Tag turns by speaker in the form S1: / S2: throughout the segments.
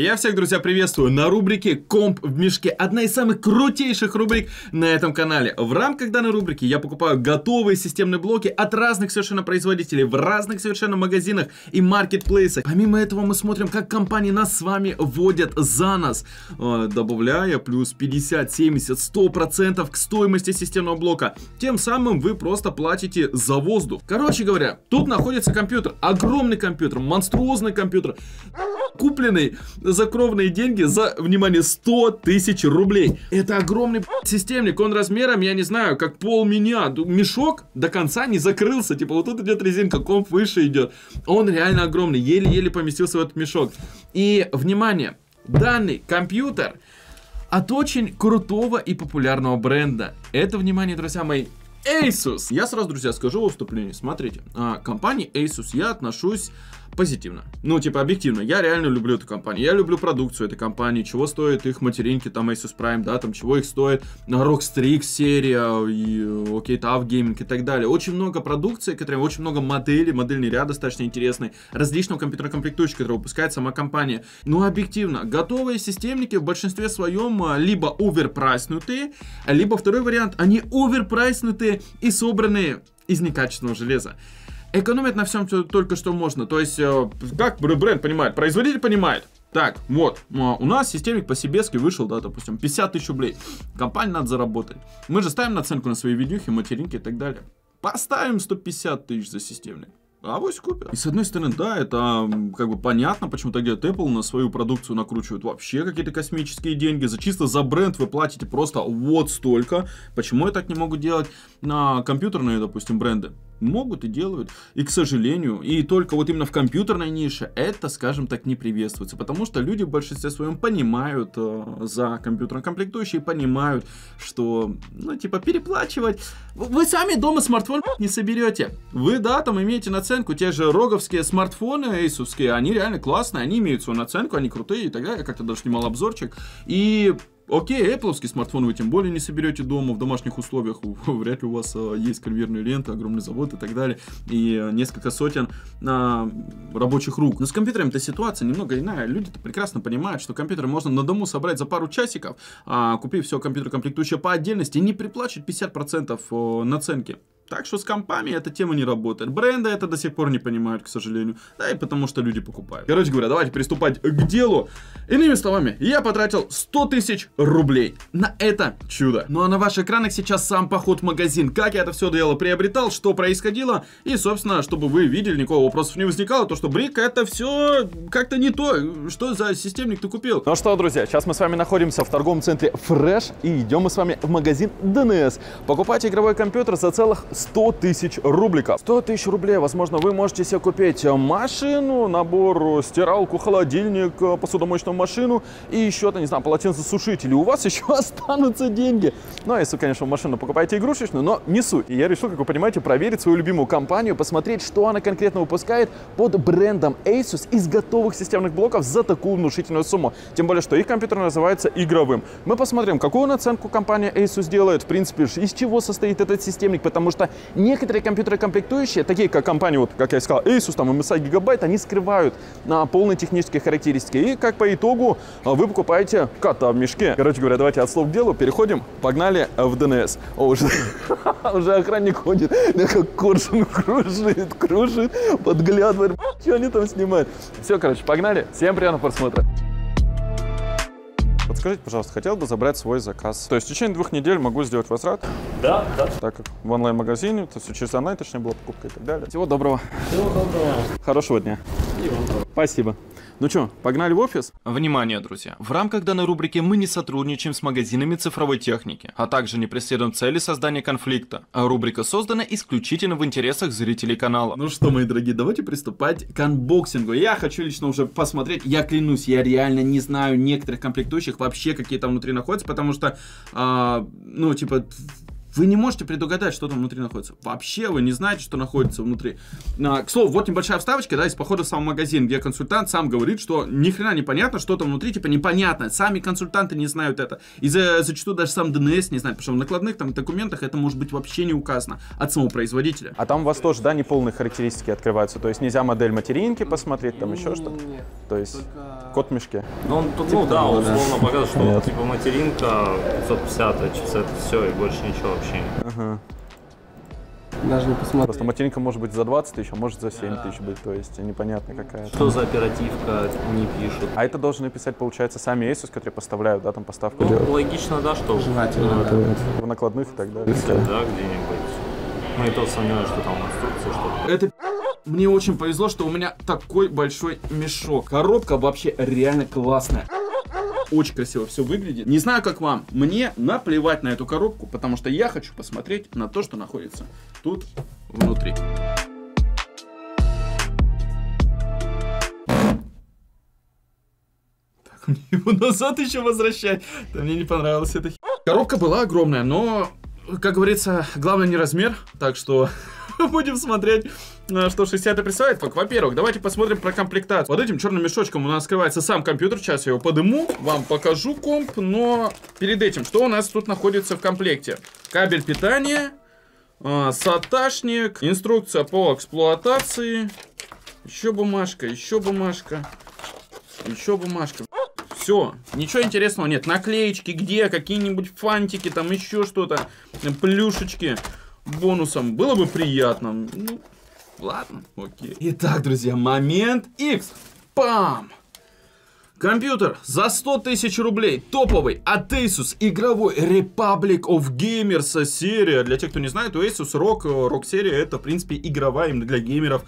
S1: Я всех, друзья, приветствую на рубрике «Комп в мешке». Одна из самых крутейших рубрик на этом канале. В рамках данной рубрики я покупаю готовые системные блоки от разных совершенно производителей, в разных совершенно магазинах и маркетплейсах. Помимо этого мы смотрим, как компании нас с вами вводят за нас, а, добавляя плюс 50, 70, 100% процентов к стоимости системного блока. Тем самым вы просто платите за воздух. Короче говоря, тут находится компьютер, огромный компьютер, монструозный компьютер, купленный э, за кровные деньги, за, внимание, 100 тысяч рублей. Это огромный системник, он размером, я не знаю, как пол меня. Мешок до конца не закрылся, типа вот тут идет резинка, комп выше идет. Он реально огромный, еле-еле поместился в этот мешок. И, внимание, данный компьютер от очень крутого и популярного бренда. Это, внимание, друзья мои, Asus. Я сразу, друзья, скажу во вступлении. Смотрите, к а, компании Asus я отношусь позитивно. Ну, типа, объективно, я реально люблю эту компанию. Я люблю продукцию этой компании, чего стоит их материнки, там, Asus Prime, да, там, чего их стоит Rockstrix серия, и окей, Tough Gaming и так далее. Очень много продукции, которые очень много моделей, модельный ряд достаточно интересный, различного компьютерного комплектующего, который выпускает сама компания. Ну, объективно, готовые системники в большинстве своем а, либо оверпрайснутые, либо второй вариант, они оверпрайснутые и собраны из некачественного железа экономят на всем, что только что можно. То есть, э, как бренд понимает, производитель понимает. Так, вот, а, у нас системник по Сибески вышел, да, допустим, 50 тысяч рублей. Компания надо заработать. Мы же ставим наценку на свои видюхи, материнки и так далее. Поставим 150 тысяч за системник. А вось купят. И с одной стороны, да, это как бы понятно, почему так делает Apple, на свою продукцию накручивают вообще какие-то космические деньги. За чисто за бренд вы платите просто вот столько. Почему я так не могу делать на компьютерные, допустим, бренды? могут и делают. И, к сожалению, и только вот именно в компьютерной нише это, скажем так, не приветствуется, потому что люди в большинстве своем понимают э, за компьютерные комплектующие, понимают, что, ну, типа, переплачивать. Вы сами дома смартфон не соберете. Вы, да, там имеете наценку, те же роговские смартфоны, эйсовские, они реально классные, они имеют свою наценку, они крутые и так далее, как-то даже снимал обзорчик. И Окей, Appleский смартфон вы тем более не соберете дома в домашних условиях, вряд ли у вас а, есть конвейерная лента, огромный завод и так далее, и а, несколько сотен а, рабочих рук. Но с компьютерами-то ситуация немного иная. Люди-то прекрасно понимают, что компьютер можно на дому собрать за пару часиков, а, купив все компьютер комплектующее по отдельности, не приплачивать 50% наценки. Так что с компами эта тема не работает. Бренды это до сих пор не понимают, к сожалению. Да и потому, что люди покупают. Короче говоря, давайте приступать к делу. Иными словами, я потратил 100 тысяч рублей на это чудо. Ну а на ваших экранах сейчас сам поход в магазин. Как я это все дело приобретал, что происходило. И, собственно, чтобы вы видели, никакого вопросов не возникало, то что Брик это все как-то не то. Что за системник ты купил? Ну что, друзья, сейчас мы с вами находимся в торговом центре Fresh и идем мы с вами в магазин DNS. Покупать игровой компьютер за целых 100 тысяч рубликов. 100 тысяч рублей, возможно, вы можете себе купить машину, набор, э, стиралку, холодильник, э, посудомоечную машину и еще, не знаю, полотенцесушитель. И у вас еще останутся деньги. Ну, а если, конечно, машину покупаете игрушечную, но не суть. И я решил, как вы понимаете, проверить свою любимую компанию, посмотреть, что она конкретно выпускает под брендом Asus из готовых системных блоков за такую внушительную сумму. Тем более, что их компьютер называется игровым. Мы посмотрим, какую наценку компания Asus делает, в принципе, из чего состоит этот системник, потому что некоторые компьютеры-комплектующие, такие как компания, вот, как я сказал, Asus, там, MSI Gigabyte, они скрывают на полные технические характеристики. И как по итогу а, вы покупаете кота в мешке. Короче говоря, давайте от слов к делу переходим. Погнали в ДНС. О, уже, уже охранник ходит, да как коршун кружит, кружит, подглядывает. Что они там снимают? Все, короче, погнали. Всем приятного просмотра. Подскажите, пожалуйста, хотел бы забрать свой заказ. То есть в течение двух недель могу сделать возврат? Да, да. Так как в онлайн-магазине, то все через онлайн, точнее, была покупка и так далее. Всего доброго. Всего доброго. Хорошего дня. И вам. доброго. Спасибо. Ну что, погнали в офис? Внимание, друзья! В рамках данной рубрики мы не сотрудничаем с магазинами цифровой техники, а также не преследуем цели создания конфликта. А рубрика создана исключительно в интересах зрителей канала. Ну что, мои дорогие, давайте приступать к анбоксингу. Я хочу лично уже посмотреть, я клянусь, я реально не знаю некоторых комплектующих вообще, какие там внутри находятся, потому что, а, ну, типа, вы не можете предугадать, что там внутри находится. Вообще вы не знаете, что находится внутри. А, к слову, вот небольшая вставочка, да, из похода в сам магазин, где консультант сам говорит, что ни хрена непонятно, что там внутри, типа непонятно. Сами консультанты не знают это. И за, зачастую даже сам ДНС не знает, потому что в накладных там документах это может быть вообще не указано от самого производителя. А там у вас тоже, да, неполные характеристики открываются? То есть нельзя модель материнки посмотреть, там еще что-то? То есть Только... кот в мешке? Ну, он, тут, ну, типа, ну да, условно да. показывает, что Нет. типа материнка 550, чипсет, все и больше ничего вообще вообще. Ага. Даже не посмотреть. Просто материнка может быть за 20 тысяч, а может за 7 да. тысяч быть, то есть непонятно ну, какая. -то. Что за оперативка, не пишут. А это должны писать, получается, сами Asus, которые поставляют, да, там поставку ну, делают. логично, да, что... Желательно, да. В накладных и так далее. Да, где-нибудь. Ну и то сомневаюсь, что там инструкция, что-то. Это мне очень повезло, что у меня такой большой мешок. Коробка вообще реально классная. Очень красиво все выглядит. Не знаю, как вам. Мне наплевать на эту коробку, потому что я хочу посмотреть на то, что находится тут внутри. Так, мне его назад еще возвращать. Да мне не понравилось это. Коробка была огромная, но, как говорится, главное не размер. Так что будем смотреть, э, что 60 присылает. Так, во-первых, давайте посмотрим про комплектацию. Вот этим черным мешочком у нас скрывается сам компьютер. Сейчас я его подыму, вам покажу комп. Но перед этим, что у нас тут находится в комплекте? Кабель питания, э, саташник, инструкция по эксплуатации. Еще бумажка, еще бумажка, еще бумажка. Все, ничего интересного нет. Наклеечки где, какие-нибудь фантики, там еще что-то, плюшечки бонусом. Было бы приятно. Ну, ладно, окей. Итак, друзья, момент X. Пам! Компьютер за 100 тысяч рублей, топовый, от Asus, игровой Republic of Gamers серия. Для тех, кто не знает, у Asus Rock, э, Rock серия это, в принципе, игровая именно для геймеров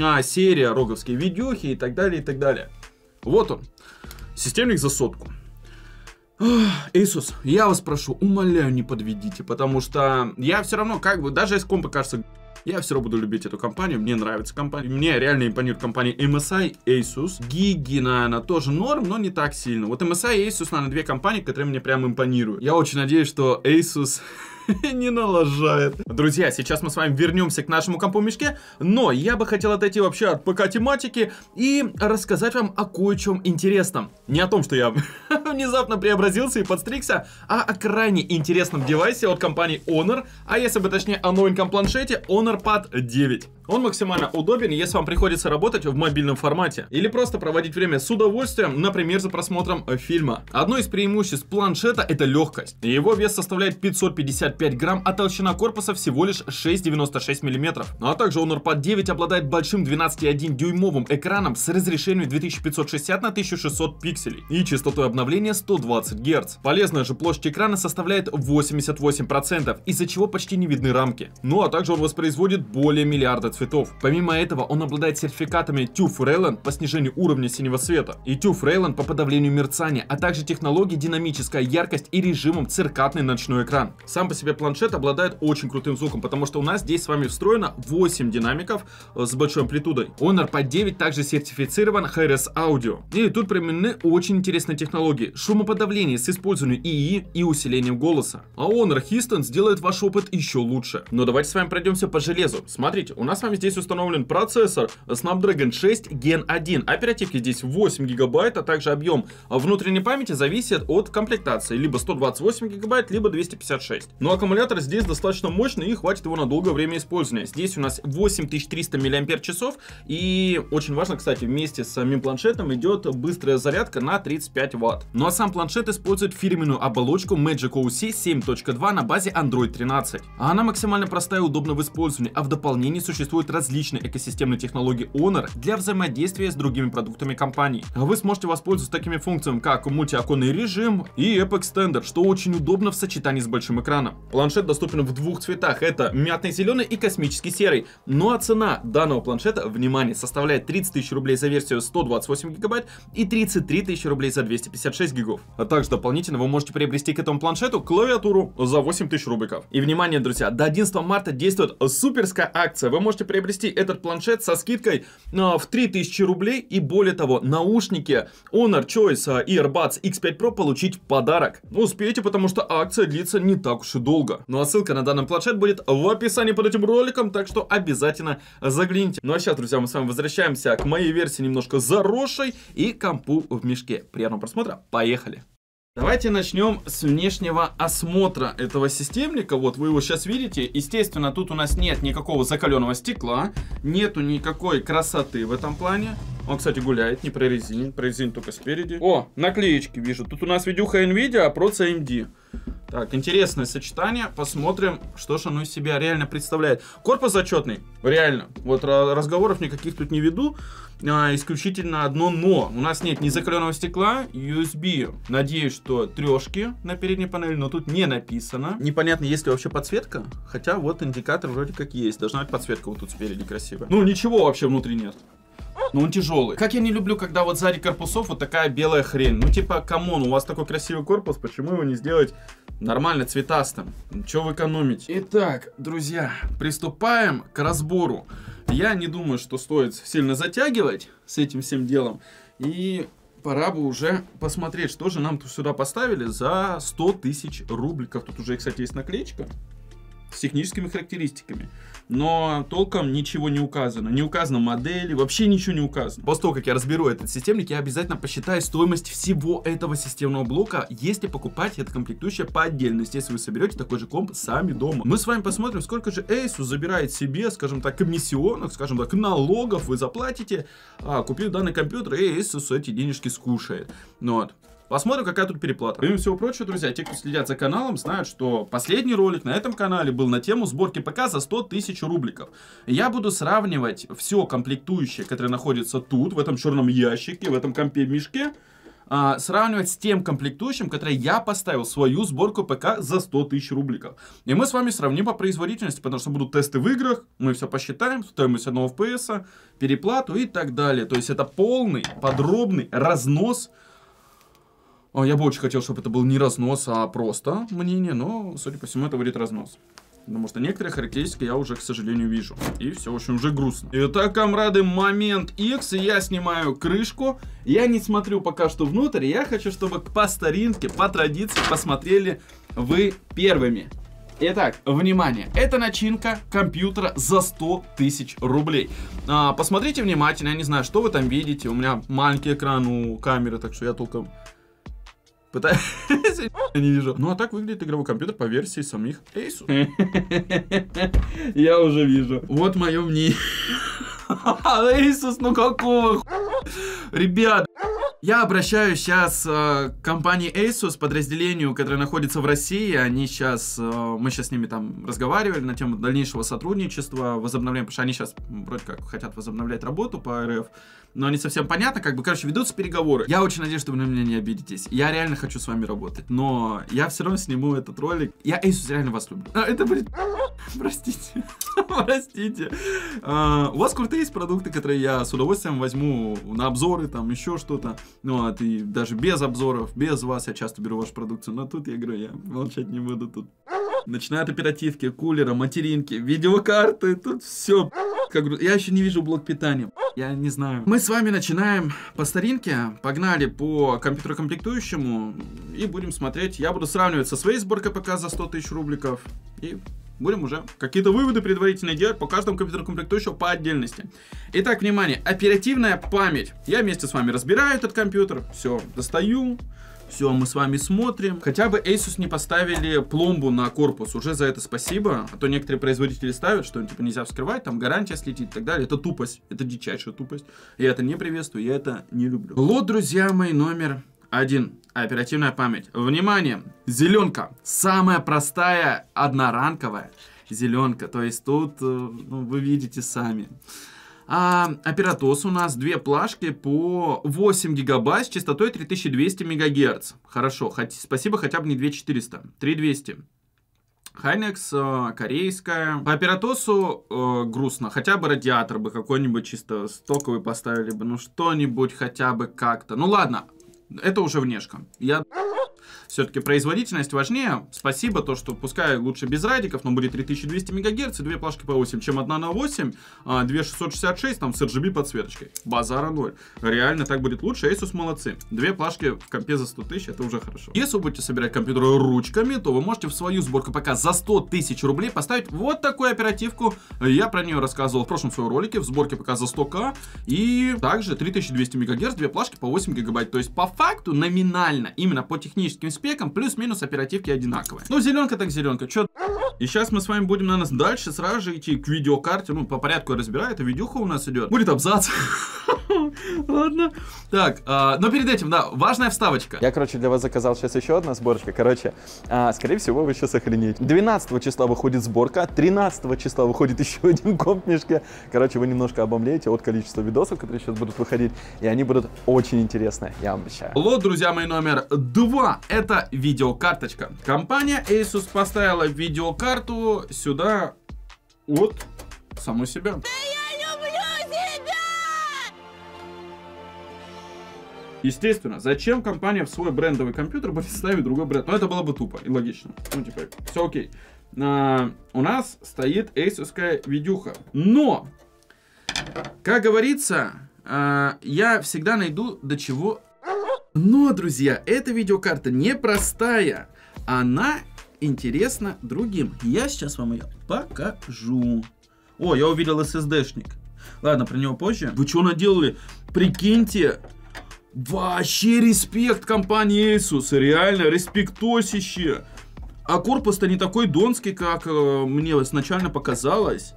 S1: а, серия, роговские видюхи и так далее, и так далее. Вот он, системник за сотку. Иисус, я вас прошу, умоляю, не подведите, потому что я все равно, как бы, даже если комп кажется, я все равно буду любить эту компанию, мне нравится компания, мне реально импонирует компания MSI, Asus, Gigi, наверное, тоже норм, но не так сильно. Вот MSI и Asus, наверное, две компании, которые мне прям импонируют. Я очень надеюсь, что Asus не налажает. Друзья, сейчас мы с вами вернемся к нашему компу-мешке, но я бы хотел отойти вообще от ПК-тематики и рассказать вам о кое-чем интересном. Не о том, что я внезапно преобразился и подстригся, а о крайне интересном девайсе от компании Honor, а если бы точнее о новеньком планшете Honor Pad 9. Он максимально удобен, если вам приходится работать в мобильном формате или просто проводить время с удовольствием, например, за просмотром э, фильма. Одно из преимуществ планшета это легкость. Его вес составляет 555 грамм, а толщина корпуса всего лишь 6,96 мм. Ну а также Honor Pad 9 обладает большим 12,1 дюймовым экраном с разрешением 2560 на 1600 пикселей и частотой обновления 120 Гц. Полезная же площадь экрана составляет 88%, из-за чего почти не видны рамки. Ну а также он воспроизводит более миллиарда цветов. Помимо этого, он обладает сертификатами TÜV Rayland по снижению уровня синего света и TÜV Rayland по подавлению мерцания, а также технологией динамическая яркость и режимом циркатный ночной экран. Сам по себе планшет обладает очень крутым звуком, потому что у нас здесь с вами встроено 8 динамиков э, с большой амплитудой. Honor по 9 также сертифицирован HRS Audio. И тут применены очень интересные технологии. Шумоподавление с использованием ИИ и усилением голоса. А Honor Histon сделает ваш опыт еще лучше. Но давайте с вами пройдемся по железу. Смотрите, у нас вами здесь установлен процессор Snapdragon 6 Gen 1. Оперативки здесь 8 гигабайт, а также объем внутренней памяти зависит от комплектации. Либо 128 гигабайт, либо 256. Но аккумулятор здесь достаточно мощный и хватит его на долгое время использования. Здесь у нас 8300 мАч. И очень важно, кстати, вместе с самим планшетом идет быстрая зарядка на 35 ватт. Ну а сам планшет использует фирменную оболочку Magic OC 7.2 на базе Android 13. она максимально простая и удобна в использовании, а в дополнении существует существуют различные экосистемные технологии Honor для взаимодействия с другими продуктами компании. А вы сможете воспользоваться такими функциями, как мультиоконный режим и App Extender, что очень удобно в сочетании с большим экраном. Планшет доступен в двух цветах, это мятный зеленый и космический серый. Ну а цена данного планшета, внимание, составляет 30 тысяч рублей за версию 128 гигабайт и 33 тысячи рублей за 256 гигов. А также дополнительно вы можете приобрести к этому планшету клавиатуру за 8 тысяч рубликов. И внимание, друзья, до 11 марта действует суперская акция. Вы можете можете приобрести этот планшет со скидкой э, в 3000 рублей и более того, наушники Honor Choice Earbuds э, X5 Pro получить в подарок. Ну, Успейте, потому что акция длится не так уж и долго. Ну а ссылка на данный планшет будет в описании под этим роликом, так что обязательно загляните. Ну а сейчас, друзья, мы с вами возвращаемся к моей версии немножко заросшей и компу в мешке. Приятного просмотра, поехали! Давайте начнем с внешнего осмотра этого системника. Вот вы его сейчас видите. Естественно, тут у нас нет никакого закаленного стекла. Нету никакой красоты в этом плане. Он, кстати, гуляет, не про резин, про резин только спереди. О, наклеечки вижу. Тут у нас видюха NVIDIA, а Pro AMD. Так, интересное сочетание. Посмотрим, что же оно из себя реально представляет. Корпус зачетный, реально. Вот разговоров никаких тут не веду. А, исключительно одно но. У нас нет ни закаленного стекла, USB. Надеюсь, что трешки на передней панели, но тут не написано. Непонятно, есть ли вообще подсветка. Хотя вот индикатор вроде как есть. Должна быть подсветка вот тут спереди красивая. Ну ничего вообще внутри нет но ну, он тяжелый. Как я не люблю, когда вот сзади корпусов вот такая белая хрень. Ну, типа, камон, у вас такой красивый корпус, почему его не сделать нормально цветастым? Чего вы экономите? Итак, друзья, приступаем к разбору. Я не думаю, что стоит сильно затягивать с этим всем делом. И пора бы уже посмотреть, что же нам тут сюда поставили за 100 тысяч рубликов. Тут уже, кстати, есть наклеечка с техническими характеристиками но толком ничего не указано. Не указано модели, вообще ничего не указано. После того, как я разберу этот системник, я обязательно посчитаю стоимость всего этого системного блока, если покупать это комплектующее по отдельности, если вы соберете такой же комп сами дома. Мы с вами посмотрим, сколько же Asus забирает себе, скажем так, комиссионных, скажем так, налогов вы заплатите, а, купив данный компьютер, и Asus эти денежки скушает. Ну вот. Посмотрим, какая тут переплата. Помимо всего прочего, друзья, те, кто следят за каналом, знают, что последний ролик на этом канале был на тему сборки ПК за 100 тысяч рубликов. Я буду сравнивать все комплектующее, которое находится тут, в этом черном ящике, в этом компе-мешке, а, сравнивать с тем комплектующим, который я поставил свою сборку ПК за 100 тысяч рубликов. И мы с вами сравним по производительности, потому что будут тесты в играх, мы все посчитаем, стоимость одного FPS, переплату и так далее. То есть это полный, подробный разнос а, я бы очень хотел, чтобы это был не разнос, а просто мнение, но, судя по всему, это будет разнос. Потому что некоторые характеристики я уже, к сожалению, вижу. И все, очень уже грустно. Итак, комрады, момент X. Я снимаю крышку. Я не смотрю пока что внутрь. Я хочу, чтобы по старинке, по традиции посмотрели вы первыми. Итак, внимание, это начинка компьютера за 100 тысяч рублей. А, посмотрите внимательно, я не знаю, что вы там видите. У меня маленький экран у камеры, так что я только Пытаюсь... не вижу. Ну, а так выглядит игровой компьютер по версии самих Asus. Я уже вижу. Вот мое мнение. Asus, ну какого Ребят, я обращаюсь сейчас э, к компании Asus, подразделению, которое находится в России. Они сейчас, э, мы сейчас с ними там разговаривали на тему дальнейшего сотрудничества, возобновления, потому что они сейчас вроде как хотят возобновлять работу по РФ, но не совсем понятно, как бы, короче, ведутся переговоры. Я очень надеюсь, что вы на меня не обидитесь. Я реально хочу с вами работать, но я все равно сниму этот ролик. Я Asus реально вас люблю. А, это будет... Простите. Простите. А, у вас крутые есть продукты, которые я с удовольствием возьму на обзоры, там еще что-то. Вот, ну, а и даже без обзоров, без вас я часто беру вашу продукцию, но тут я говорю, я молчать не буду тут. Начинают оперативки, кулера, материнки, видеокарты, тут все. Как, я еще не вижу блок питания. Я не знаю. Мы с вами начинаем по старинке. Погнали по компьютерокомплектующему и будем смотреть. Я буду сравнивать со своей сборкой пока за 100 тысяч рубликов и будем уже какие-то выводы предварительно делать по каждому компьютеру комплектующего по отдельности. Итак, внимание, оперативная память. Я вместе с вами разбираю этот компьютер, все, достаю, все, мы с вами смотрим. Хотя бы Asus не поставили пломбу на корпус. Уже за это спасибо. А то некоторые производители ставят, что типа нельзя вскрывать, там гарантия слетит и так далее. Это тупость. Это дичайшая тупость. Я это не приветствую, я это не люблю. Лот, друзья мои, номер 1. Оперативная память. Внимание! Зеленка. Самая простая одноранковая зеленка. То есть тут э, ну, вы видите сами. А, Аппаратос у нас две плашки по 8 гигабайт с частотой 3200 мегагерц. Хорошо, хоть, спасибо, хотя бы не 2400, 3200. Хайнекс, э, корейская. По оператосу э, грустно. Хотя бы радиатор бы какой-нибудь чисто стоковый поставили бы. Ну что-нибудь хотя бы как-то. Ну ладно, это уже внешка. Я... Все-таки производительность важнее. Спасибо, то, что пускай лучше без радиков, но будет 3200 МГц и две плашки по 8, чем одна на 8, 2666 а там с RGB подсветочкой. Базара 0. Реально так будет лучше. Asus молодцы. Две плашки в компе за 100 тысяч, это уже хорошо. Если вы будете собирать компьютеры ручками, то вы можете в свою сборку пока за 100 тысяч рублей поставить вот такую оперативку. Я про нее рассказывал в прошлом своем ролике, в сборке пока за 100к. И также 3200 МГц, две плашки по 8 гигабайт. То есть по факту номинально, именно по техническим спекам, плюс-минус оперативки одинаковые. Ну, зеленка так зеленка, чё... И сейчас мы с вами будем, наверное, дальше сразу же идти к видеокарте. Ну, по порядку я разбираю, это видюха у нас идет. Будет абзац. Ладно. Так, а, но перед этим, да, важная вставочка. Я, короче, для вас заказал сейчас еще одна сборочка. Короче, а, скорее всего, вы сейчас охренеете. 12 числа выходит сборка, 13 числа выходит еще один комп мешке. Короче, вы немножко обомлеете от количества видосов, которые сейчас будут выходить, и они будут очень интересные. я вам обещаю увидимся. Лот, друзья мои, номер два. Это видеокарточка. Компания Asus поставила видеокарту сюда от самой себя. Естественно, зачем компания в свой брендовый компьютер будет ставить другой бренд? Ну, это было бы тупо и логично. Ну, типа, все окей. А, у нас стоит Asus видюха. Но, как говорится, а, я всегда найду до чего но, друзья, эта видеокарта непростая. Она интересна другим. Я сейчас вам ее покажу. О, я увидел SSD-шник. Ладно, про него позже. Вы что наделали? Прикиньте, Вообще респект компании Asus, реально, респектосище. А корпус-то не такой донский, как э, мне изначально показалось.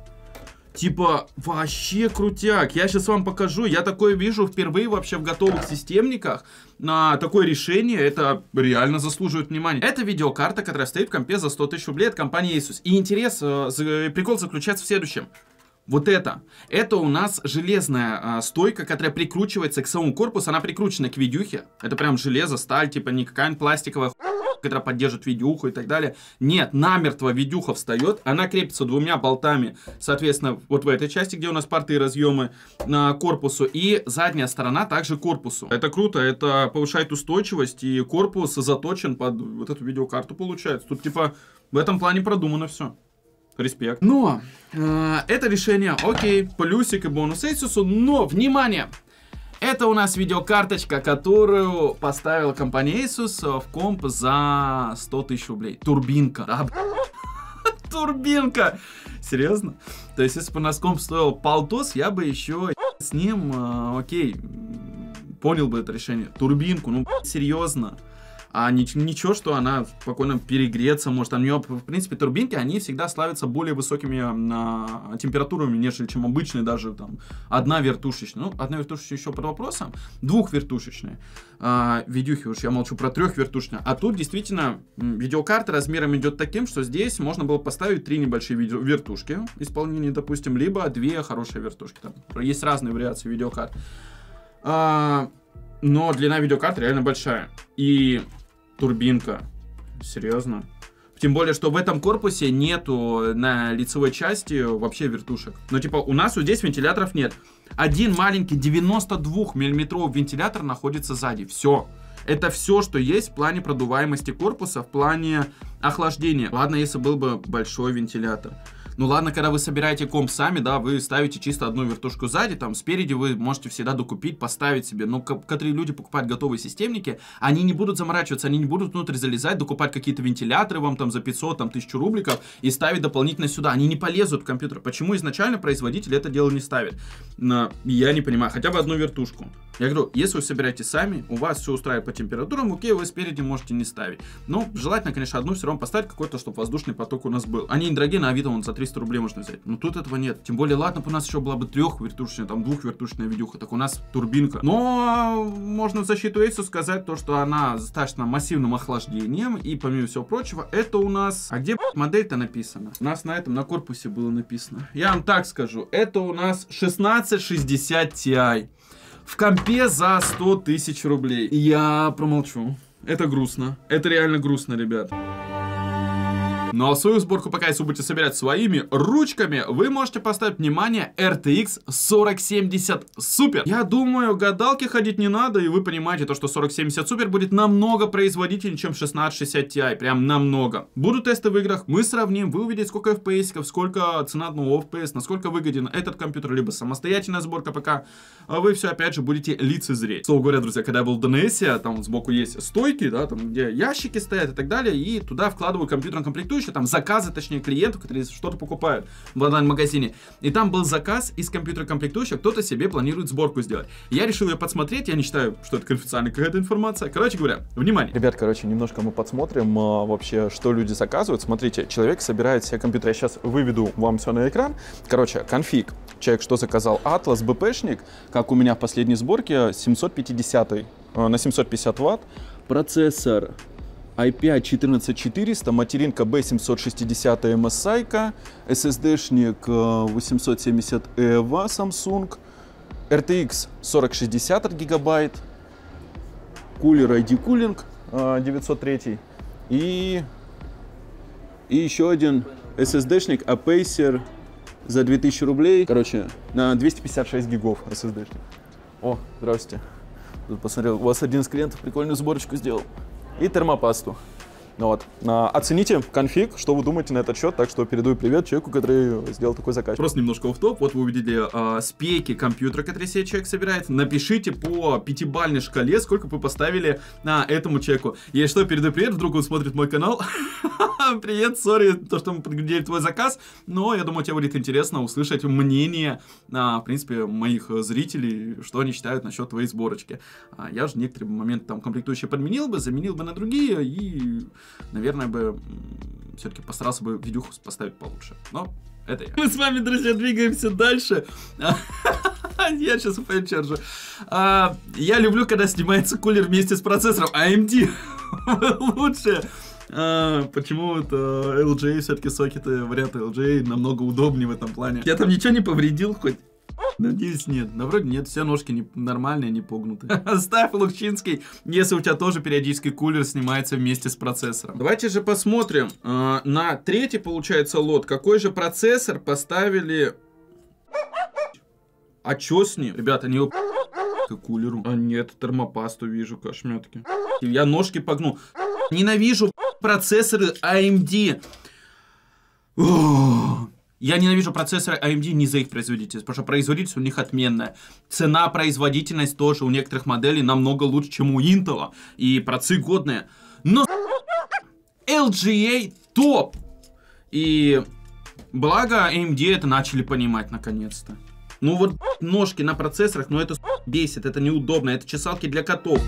S1: Типа, вообще крутяк. Я сейчас вам покажу. Я такое вижу впервые вообще в готовых системниках. На такое решение это реально заслуживает внимания. Это видеокарта, которая стоит в компе за 100 тысяч рублей от компании Asus. И интерес, э, прикол заключается в следующем. Вот это. Это у нас железная э, стойка, которая прикручивается к самому корпусу. Она прикручена к видюхе. Это прям железо, сталь, типа не какая-нибудь пластиковая которая поддержит видюху и так далее. Нет, намертво видюха встает, она крепится двумя болтами, соответственно, вот в этой части, где у нас порты и разъемы на корпусу, и задняя сторона также корпусу. Это круто, это повышает устойчивость, и корпус заточен под вот эту видеокарту получается. Тут типа в этом плане продумано все. Респект. Но э, это решение, окей, плюсик и бонус Asus, но, внимание, это у нас видеокарточка, которую поставил компания Asus в комп за 100 тысяч рублей. Турбинка. Да, турбинка. Серьезно? То есть, если бы у нас комп стоил полтос, я бы еще с ним, э, окей, понял бы это решение. Турбинку, ну, серьезно. А ничего, что она спокойно перегреться может. У нее, в принципе, турбинки, они всегда славятся более высокими а, температурами, нежели чем обычные даже там одна вертушечная. Ну, одна вертушечная еще под вопросом, двух вертушечная. А, видюхи уж я молчу про трех вертушечных А тут действительно видеокарта размером идет таким, что здесь можно было поставить три небольшие видео вертушки исполнения, допустим, либо две хорошие вертушки. Там есть разные вариации видеокарт. А, но длина видеокарты реально большая. И Турбинка. Серьезно? Тем более, что в этом корпусе нету на лицевой части вообще вертушек. Но типа у нас вот здесь вентиляторов нет. Один маленький 92 миллиметровый вентилятор находится сзади. Все. Это все, что есть в плане продуваемости корпуса, в плане охлаждения. Ладно, если был бы большой вентилятор. Ну ладно, когда вы собираете комп сами, да, вы ставите чисто одну вертушку сзади, там спереди вы можете всегда докупить, поставить себе. Но которые люди покупают готовые системники, они не будут заморачиваться, они не будут внутрь залезать, докупать какие-то вентиляторы вам там за 500, там 1000 рубликов и ставить дополнительно сюда. Они не полезут в компьютер. Почему изначально производитель это дело не ставит? Я не понимаю. Хотя бы одну вертушку. Я говорю, если вы собираете сами, у вас все устраивает по температурам, окей, вы спереди можете не ставить. Но ну, желательно, конечно, одну все равно поставить какой-то, чтобы воздушный поток у нас был. Они недорогие, на Авито он за 3 300 рублей можно взять. Но тут этого нет. Тем более, ладно, у нас еще была бы трехвертушечная, там двухвертушечная видюха, так у нас турбинка. Но а, можно в защиту Эйсу сказать то, что она достаточно массивным охлаждением и помимо всего прочего, это у нас... А где модель-то написана? У нас на этом, на корпусе было написано. Я вам так скажу, это у нас 1660 Ti. В компе за 100 тысяч рублей. Я промолчу. Это грустно. Это реально грустно, ребят. Ну а свою сборку, пока если будете собирать своими ручками, вы можете поставить, внимание, RTX 4070 Super. Я думаю, гадалки ходить не надо, и вы понимаете то, что 4070 Super будет намного производительнее, чем 1660 Ti, прям намного. Будут тесты в играх, мы сравним, вы увидите, сколько FPS, сколько цена одного FPS, насколько выгоден этот компьютер, либо самостоятельная сборка пока а вы все, опять же, будете лицезреть. Слово говоря, друзья, когда я был в ДНС, там сбоку есть стойки, да, там где ящики стоят и так далее, и туда вкладываю компьютерную комплектующую, еще там заказы, точнее, клиенту, которые что-то покупают в онлайн-магазине. И там был заказ из компьютера-комплектующих, кто-то себе планирует сборку сделать. Я решил ее подсмотреть, я не считаю, что это конфиденциальная какая-то информация. Короче говоря, внимание. Ребят, короче, немножко мы подсмотрим а, вообще, что люди заказывают. Смотрите, человек собирает себе компьютер. Я сейчас выведу вам все на экран. Короче, конфиг. Человек что заказал? Атлас, БПшник, как у меня в последней сборке, 750 э, на 750 ватт. Процессор i5-14400, материнка B760 MSI, SSD-шник 870 EVA Samsung, RTX 4060 от гигабайт, кулер ID Cooling 903 и, и еще один SSD-шник Apacer а за 2000 рублей, короче, на 256 гигов SSD-шник. О, здрасте. Посмотрел, у вас один из клиентов прикольную сборочку сделал и термопасту. Ну вот. А, оцените конфиг, что вы думаете на этот счет, так что передаю привет человеку, который сделал такой заказ. Просто немножко в топ вот вы увидели э, спеки компьютера, который себе человек собирает. Напишите по пятибалльной шкале, сколько вы поставили на этому человеку. Я что, передаю привет, вдруг он смотрит мой канал. Привет, сори, то, что мы подглядели твой заказ, но я думаю, тебе будет интересно услышать мнение, а, в принципе, моих зрителей, что они считают насчет твоей сборочки. я же некоторые моменты там комплектующие подменил бы, заменил бы на другие и наверное, бы все-таки постарался бы видюху поставить получше. Но это я. Мы с вами, друзья, двигаемся дальше. Я сейчас опять чержу. А, я люблю, когда снимается кулер вместе с процессором. А эм AMD лучше. А, почему а, это LJ все-таки сокеты, варианты LJ намного удобнее в этом плане. Я там ничего не повредил хоть? Надеюсь, нет. Да вроде нет, все ножки не, нормальные, не погнуты. Ставь Лукчинский, если у тебя тоже периодически кулер снимается вместе с процессором. Давайте же посмотрим э, на третий, получается, лот. Какой же процессор поставили... А чё с ним? Ребята, они к кулеру. А нет, термопасту вижу, кошметки. Я ножки погну. Ненавижу процессоры AMD. А Ох. Я ненавижу процессоры AMD не за их производительность, потому что производительность у них отменная. Цена, производительность тоже у некоторых моделей намного лучше, чем у Intel. И процы годные. Но LGA топ. И благо AMD это начали понимать наконец-то. Ну вот ножки на процессорах, но это бесит, это неудобно, это чесалки для котов.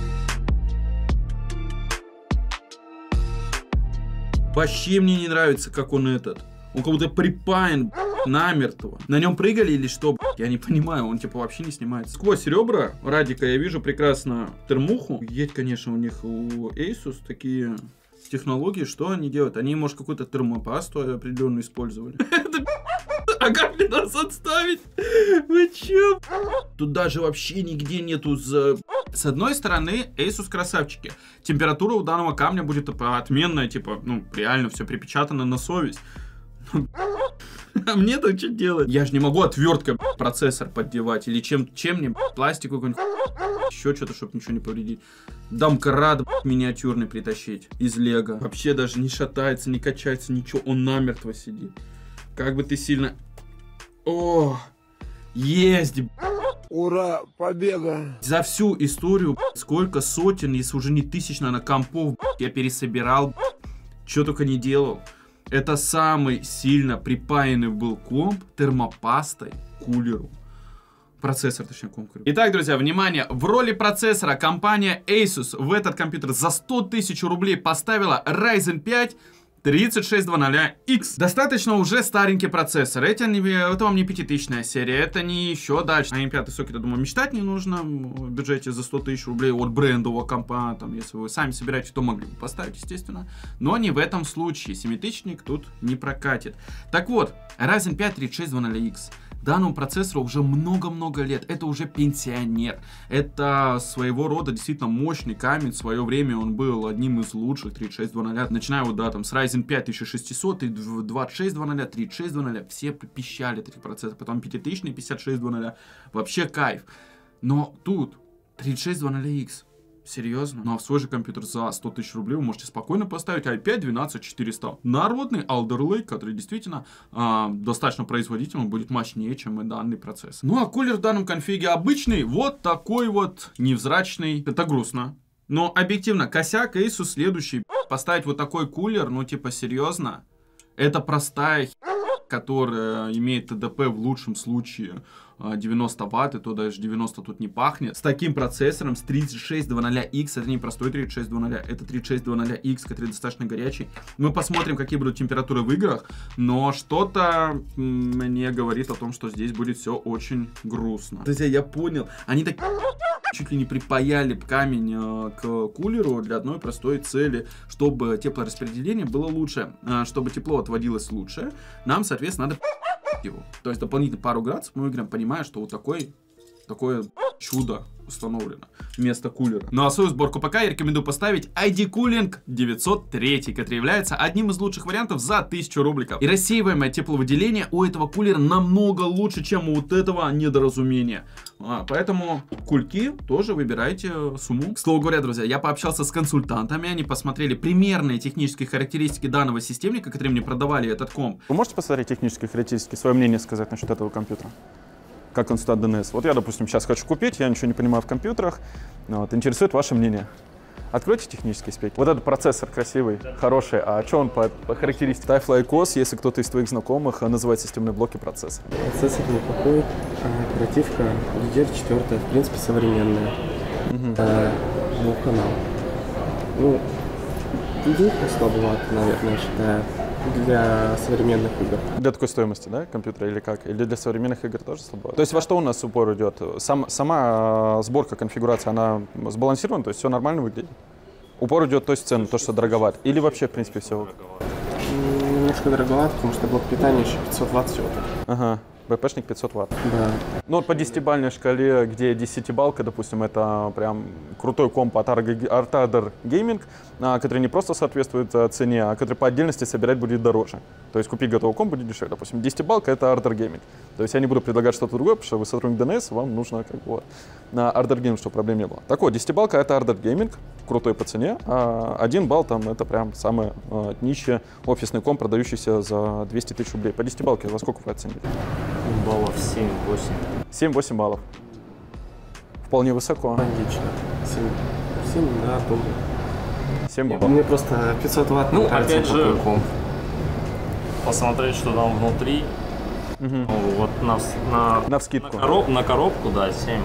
S1: Вообще мне не нравится, как он этот. Он как будто припаян намертво. На нем прыгали или что? Я не понимаю, он типа вообще не снимается. Сквозь ребра Радика я вижу прекрасно термуху. Есть, конечно, у них у Asus такие технологии, что они делают? Они, может, какую-то термопасту определенную использовали. А как мне нас отставить? Вы чё? Тут даже вообще нигде нету за... С одной стороны, Asus красавчики. Температура у данного камня будет отменная, типа, ну, реально все припечатано на совесть. А мне-то что делать? Я же не могу отверткой процессор поддевать. Или чем, чем мне пластику какой нибудь еще что-то, чтобы ничего не повредить. Дамкрад миниатюрный притащить из лего. Вообще даже не шатается, не качается, ничего. Он намертво сидит. Как бы ты сильно... О, есть, Ура, победа! За всю историю, сколько сотен, если уже не тысяч, наверное, компов, я пересобирал, что только не делал. Это самый сильно припаянный был комп термопастой кулеру. Процессор, точнее, конкурент. Итак, друзья, внимание, в роли процессора компания Asus в этот компьютер за 100 тысяч рублей поставила Ryzen 5 3600X. Достаточно уже старенький процессор. Это, не, это вам не пятитысячная серия, это не еще дальше. А M5 соки я думаю, мечтать не нужно в бюджете за 100 тысяч рублей от брендового компа. Там, если вы сами собираете, то могли бы поставить, естественно. Но не в этом случае. Семитысячник тут не прокатит. Так вот, Ryzen 5 3600X данному процессору уже много-много лет. Это уже пенсионер. Это своего рода действительно мощный камень. В свое время он был одним из лучших 3600. Начиная вот, да, там, с Ryzen 5 1600 и 2600, 3600. Все пищали такие процессоры. Потом 5000 и 5600. Вообще кайф. Но тут 3600X Серьезно? Ну а в свой же компьютер за 100 тысяч рублей вы можете спокойно поставить i5 12400. Народный Alder Lake, который действительно э, достаточно производительным, будет мощнее, чем и данный процесс. Ну а кулер в данном конфиге обычный, вот такой вот невзрачный. Это грустно. Но объективно, косяк Asus следующий. Поставить вот такой кулер, ну типа серьезно, это простая х... которая имеет ТДП в лучшем случае 90 а, ватт, и то даже 90 тут не пахнет. С таким процессором, с 3600X, это не простой 3600, это 3600X, который достаточно горячий. Мы посмотрим, какие будут температуры в играх, но что-то мне говорит о том, что здесь будет все очень грустно. Друзья, я понял, они так чуть ли не припаяли камень э, к кулеру для одной простой цели, чтобы теплораспределение было лучше, э, чтобы тепло отводилось лучше, нам, соответственно, надо его. То есть дополнительно пару градусов мы выиграем, понимая, что вот такой, такое чудо установлено вместо кулера. Ну а свою сборку ПК я рекомендую поставить ID Cooling 903, который является одним из лучших вариантов за 1000 рубликов. И рассеиваемое тепловыделение у этого кулера намного лучше, чем у вот этого недоразумения. А, поэтому кульки тоже выбирайте э, сумму. умом. К слову говоря, друзья, я пообщался с консультантами, они посмотрели примерные технические характеристики данного системника, которые мне продавали этот комп. Вы можете посмотреть технические характеристики, свое мнение сказать насчет этого компьютера? как InstatDNS. Вот я, допустим, сейчас хочу купить, я ничего не понимаю в компьютерах, вот, интересует ваше мнение. Откройте технические спеки. Вот этот процессор красивый, хороший, а что он по, по характеристике? Ставь лайкос, если кто-то из твоих знакомых а, называет системные блоки процессор. Процессор непокоит, а, оперативка DDR4, в принципе, современная. Угу. А, двухканал. Ну, ну, идейка слабовато, наверное, я считаю для современных игр. Для такой стоимости, да, компьютера или как? Или для современных игр тоже слабо То есть во что у нас упор идет? Сам, сама э, сборка конфигурация она сбалансирована, то есть все нормально выглядит? Упор идет то есть цену, то, что дороговат? Или вообще, в принципе, все? Немножко дороговат, потому что блок питания еще 520 ватт. Ага. БПшник 500 ватт. Да. Ну вот по 10-бальной шкале, где 10-балка, допустим, это прям крутой комп от Artader Gaming, а, который не просто соответствует а, цене, а который по отдельности собирать будет дороже. То есть купить готовый комп будет дешевле. Допустим, 10-балка — это Artader Gaming. То есть я не буду предлагать что-то другое, потому что вы сотрудник DNS, вам нужно как бы на Artader Gaming, чтобы проблем не было. Так вот, 10-балка — это Artader Gaming, крутой по цене, а 1 балл там — это прям самое а, днище офисный комп, продающийся за 200 тысяч рублей. По 10-балке во сколько вы оценили? Баллов 7-8. 7-8 баллов. Вполне высоко. Отлично. 7, 7 да, помню. 7 баллов. Мне просто 500 ватт. Ну, опять же, посмотреть, что там внутри. Угу. вот на, на, на, вскидку. на, короб, на коробку, да, 7-8.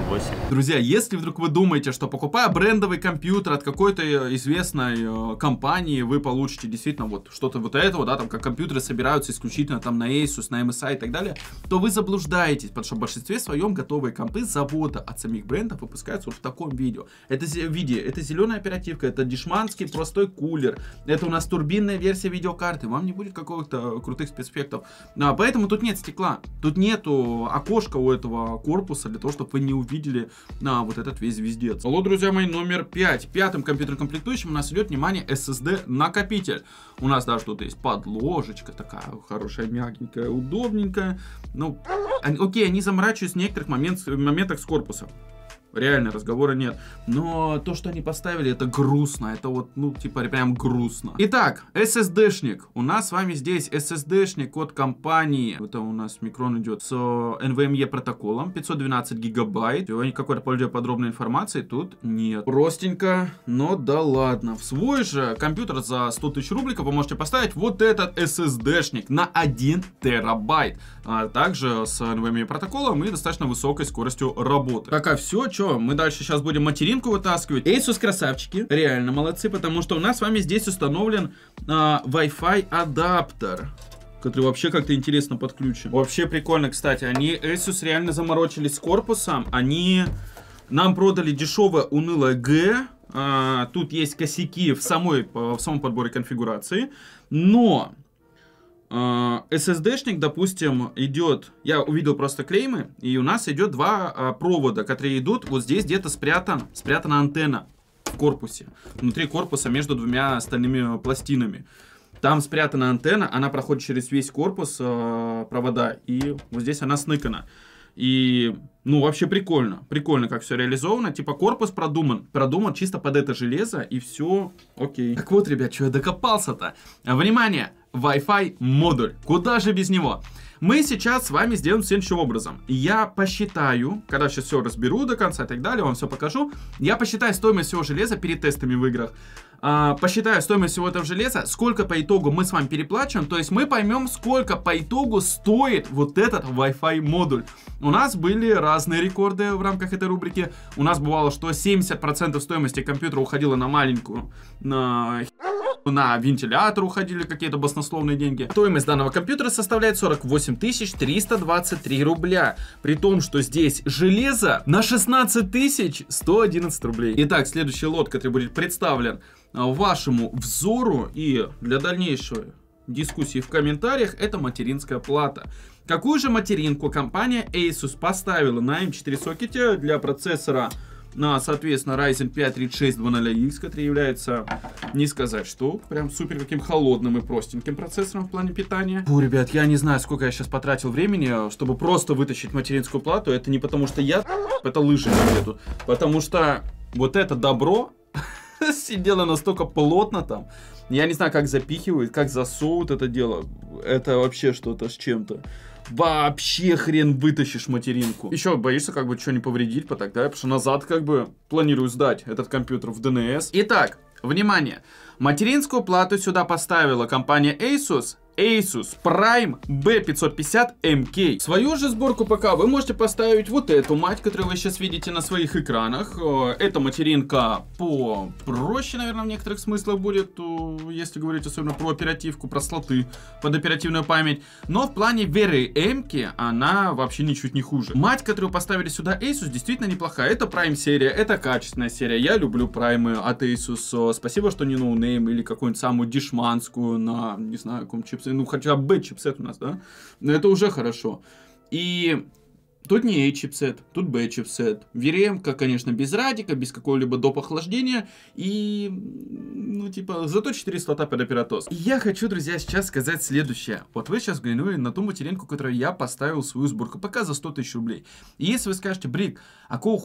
S1: Друзья, если вдруг вы думаете, что покупая брендовый компьютер от какой-то э, известной э, компании, вы получите действительно вот что-то вот этого, да, там как компьютеры собираются исключительно там на Asus, на MSI и так далее, то вы заблуждаетесь, потому что в большинстве своем готовые компы с завода от самих брендов выпускаются вот в таком видео. Это виде, это зеленая оперативка, это дешманский простой кулер, это у нас турбинная версия видеокарты, вам не будет какого-то э, крутых спецэффектов. А, поэтому тут нет стекла стекла. Тут нету окошка у этого корпуса для того, чтобы вы не увидели на вот этот весь звездец. Алло, друзья мои, номер 5. Пятым компьютерным комплектующим у нас идет, внимание, SSD-накопитель. У нас даже тут есть подложечка такая хорошая, мягенькая, удобненькая. Ну, окей, они заморачиваются в некоторых момент, моментах с корпусом реально разговора нет. Но то, что они поставили, это грустно, это вот, ну, типа, прям грустно. Итак, SSD-шник. У нас с вами здесь SSD-шник от компании, это у нас Микрон идет с NVMe эм протоколом, 512 гигабайт. Какой-то более подробной информации тут нет. Простенько, но да ладно. В свой же компьютер за 100 тысяч рубликов вы можете поставить вот этот SSD-шник на 1 терабайт. А также с NVMe эм протоколом и достаточно высокой скоростью работы. Пока все, что Хорошо, мы дальше сейчас будем материнку вытаскивать. Asus красавчики, реально молодцы, потому что у нас с вами здесь установлен э, Wi-Fi адаптер который вообще как-то интересно подключен. Вообще прикольно, кстати. Они Asus реально заморочились с корпусом. Они нам продали дешевое унылое Г. А, тут есть косяки в, самой, в самом подборе конфигурации. Но SSD-шник, а, допустим, идет, я увидел просто клеймы, и у нас идет два а, провода, которые идут, вот здесь где-то спрятан, спрятана антенна в корпусе, внутри корпуса между двумя остальными пластинами. Там спрятана антенна, она проходит через весь корпус а, провода, и вот здесь она сныкана. И, ну, вообще прикольно, прикольно, как все реализовано. Типа корпус продуман, продуман чисто под это железо, и все окей. Так вот, ребят, что я докопался-то. Внимание! Wi-Fi модуль. Куда же без него? Мы сейчас с вами сделаем следующим образом. Я посчитаю, когда сейчас все разберу до конца и так далее, вам все покажу, я посчитаю стоимость всего железа перед тестами в играх. А, посчитаю стоимость всего этого железа, сколько по итогу мы с вами переплачиваем, то есть мы поймем, сколько по итогу стоит вот этот Wi-Fi модуль. У нас были разные рекорды в рамках этой рубрики. У нас бывало, что 70% стоимости компьютера уходило на маленькую, на на вентилятор уходили какие-то баснословные деньги. Стоимость данного компьютера составляет 48 323 рубля, при том, что здесь железо на 16 111 рублей. Итак, следующий лот, который будет представлен а, вашему взору и для дальнейшей дискуссии в комментариях, это материнская плата. Какую же материнку компания Asus поставила на M4 эм сокете для процессора на, ну, соответственно, Ryzen 5 3600X, который является, не сказать, что прям супер каким холодным и простеньким процессором в плане питания. Фу, ребят, я не знаю, сколько я сейчас потратил времени, чтобы просто вытащить материнскую плату. Это не потому, что я это лыжи едут, потому что вот это добро сидела настолько плотно там. Я не знаю, как запихивают, как засовывают это дело. Это вообще что-то с чем-то. Вообще хрен вытащишь материнку. Еще боишься как бы что не повредить по тогда, потому что назад как бы планирую сдать этот компьютер в ДНС. Итак, внимание. Материнскую плату сюда поставила компания Asus Asus Prime B550 MK. Свою же сборку ПК вы можете поставить вот эту мать, которую вы сейчас видите на своих экранах. Э, эта материнка попроще, наверное, в некоторых смыслах будет, э, если говорить особенно про оперативку, про слоты под оперативную память. Но в плане веры MK она вообще ничуть не хуже. Мать, которую поставили сюда Asus, действительно неплохая. Это Prime серия, это качественная серия. Я люблю Prime от Asus. Э, спасибо, что не ноунейм no или какую-нибудь самую дешманскую на, не знаю, каком чипсе чипсы, ну хотя бы чипсет у нас, да, но это уже хорошо. И тут не A чипсет, тут B чипсет. VRM, конечно, без радика, без какого-либо доп. охлаждения. И, ну, типа, зато 4 слота под оператос. я хочу, друзья, сейчас сказать следующее. Вот вы сейчас глянули на ту материнку, которую я поставил свою сборку. Пока за 100 тысяч рублей. И если вы скажете, Брик, а кого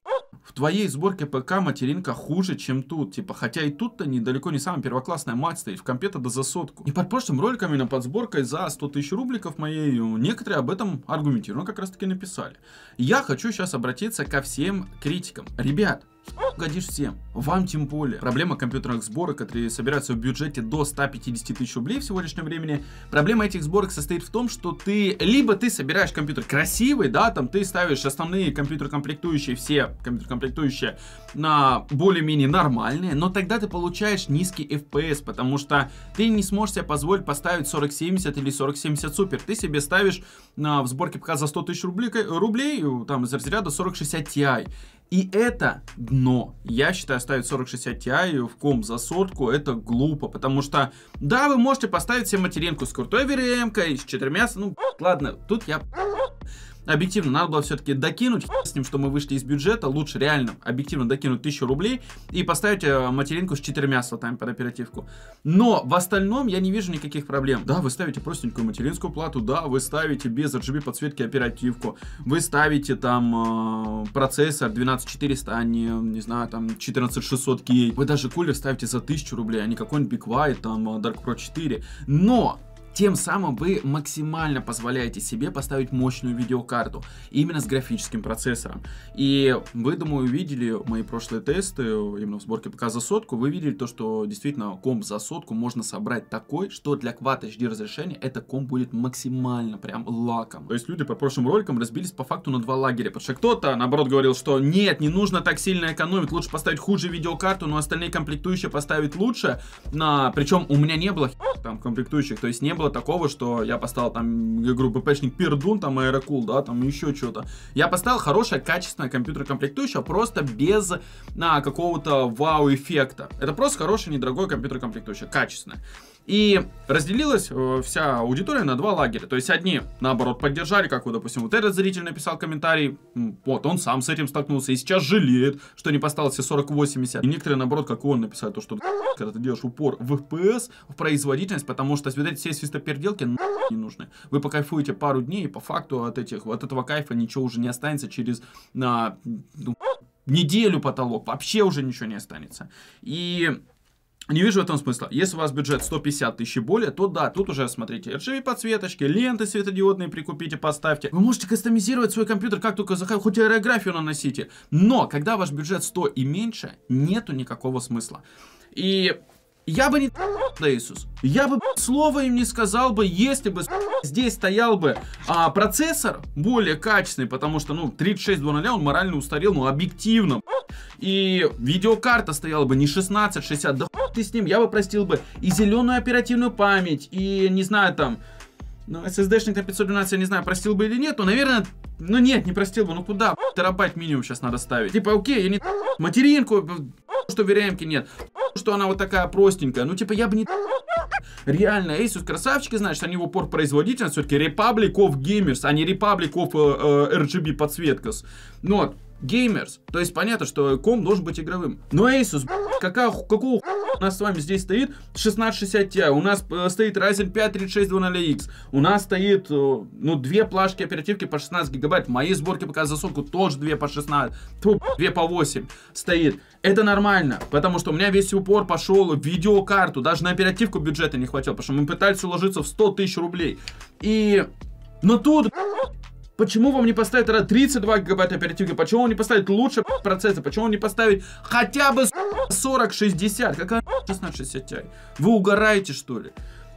S1: в твоей сборке ПК материнка хуже, чем тут. Типа, хотя и тут-то недалеко не самая первоклассная мать стоит, в компе то да за сотку. И под прошлым роликами на подсборкой за 100 тысяч рубликов моей ну, некоторые об этом аргументированно как раз таки написали. Я хочу сейчас обратиться ко всем критикам. Ребят, ну, годишь всем. Вам тем более. Проблема компьютерных сборок, которые собираются в бюджете до 150 тысяч рублей в сегодняшнем времени. Проблема этих сборок состоит в том, что ты либо ты собираешь компьютер красивый, да, там ты ставишь основные компьютер-комплектующие, все компьютер-комплектующие на более-менее нормальные, но тогда ты получаешь низкий FPS, потому что ты не сможешь себе позволить поставить 4070 или 4070 супер, Ты себе ставишь на, в сборке пока за 100 тысяч рублей, рублей, там из разряда 4060 Ti. И это дно. Я считаю, ставить 4060 Ti в ком за сотку, это глупо, потому что, да, вы можете поставить себе материнку с крутой VRM, с четырьмя, ну, ладно, тут я объективно, надо было все-таки докинуть с ним, что мы вышли из бюджета, лучше реально объективно докинуть 1000 рублей и поставить э, материнку с четырьмя слотами под оперативку. Но в остальном я не вижу никаких проблем. Да, вы ставите простенькую материнскую плату, да, вы ставите без RGB подсветки оперативку, вы ставите там э, процессор 12400, а не, не знаю, там 14600 кей, Вы даже кулер ставите за 1000 рублей, а не какой-нибудь Big White, там э, Dark Pro 4. Но тем самым вы максимально позволяете себе поставить мощную видеокарту, именно с графическим процессором. И вы, думаю, видели мои прошлые тесты, именно в сборке ПК за сотку, вы видели то, что действительно комп за сотку можно собрать такой, что для Quad HD разрешения этот комп будет максимально прям лаком. То есть люди по прошлым роликам разбились по факту на два лагеря, потому что кто-то, наоборот, говорил, что нет, не нужно так сильно экономить, лучше поставить хуже видеокарту, но остальные комплектующие поставить лучше, на... причем у меня не было там комплектующих, то есть не было такого, что я поставил там игру БПшник Пердун, там Аэрокул, да, там еще что-то. Я поставил хорошая, качественная компьютер-комплектующая, просто без а, какого-то вау-эффекта. Это просто хороший, недорогой компьютер-комплектующая, качественная. И разделилась э, вся аудитория на два лагеря. То есть одни, наоборот, поддержали, как вот, допустим, вот этот зритель написал комментарий, вот, он сам с этим столкнулся и сейчас жалеет, что не поставил все 4080. И некоторые, наоборот, как он написали, то, что когда ты делаешь упор в FPS, в производительность, потому что, вот все свистоперделки не нужны. Вы покайфуете пару дней, и по факту от этих, от этого кайфа ничего уже не останется через, на, ну, неделю потолок, вообще уже ничего не останется. И не вижу в этом смысла. Если у вас бюджет 150 тысяч и более, то да, тут уже смотрите RGB подсветочки, ленты светодиодные прикупите, поставьте. Вы можете кастомизировать свой компьютер как только захотите, хоть аэрографию наносите. Но когда ваш бюджет 100 и меньше, нету никакого смысла. И я бы не да, Иисус. Я бы слово им не сказал бы, если бы здесь стоял бы а, процессор более качественный, потому что, ну, 3600 он морально устарел, ну, объективно. И видеокарта стояла бы не 1660, а да ты с ним, я бы простил бы и зеленую оперативную память, и, не знаю, там, ну, SSD-шник на 512, я не знаю, простил бы или нет, но, наверное, ну нет, не простил бы, ну куда, терабайт минимум сейчас надо ставить. Типа, окей, я не материнку, что веряемки нет что она вот такая простенькая. Ну, типа, я бы не... Реально, Asus красавчики, значит, они в упор производительность. Все-таки Republic of Gamers, а не Republic of э, э RGB подсветкас. Ну, вот. Геймерс, То есть понятно, что ком должен быть игровым. Но ну, Asus, какая, какого у нас с вами здесь стоит 1660 Ti, у нас э, стоит Ryzen 5 3600X, у нас стоит, э, ну, две плашки оперативки по 16 гигабайт, в моей сборке пока засолку тоже две по 16, тьфу, 2 по 8 стоит. Это нормально, потому что у меня весь упор пошел в видеокарту, даже на оперативку бюджета не хватило, потому что мы пытались уложиться в 100 тысяч рублей. И... Но тут Почему вам не поставить поставят 32 гигабайта оперативки? Почему вам не поставить лучше процессор? Почему вам не поставить хотя бы 40-60? Какая 1660 Ti? Вы угораете что ли?